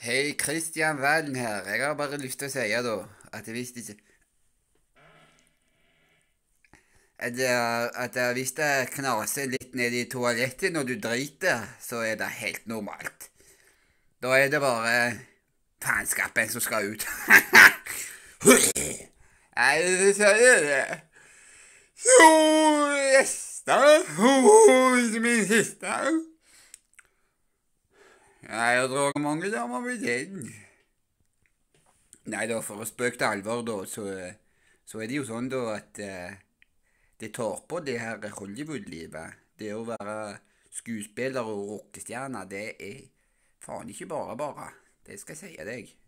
Hej, Christian Walln här. Jag har bara lust att säga då att jag visst inte... Att jag, att jag visst det knasar lite nere i toaletten när du driter så är det helt normalt. Då är det bara fanskapen som ska ut. Nej, så är det. Så, nästa, min sista. Nei, Drogmangel har man vel den. Nei da, för att spöka allvar alvor, så, så, er det ju så da at eh, det tar på det här Hollywood-livet. Det att vara skuespiller och rockstjärna, det är fan inte bara bara. Det ska jag säga dig.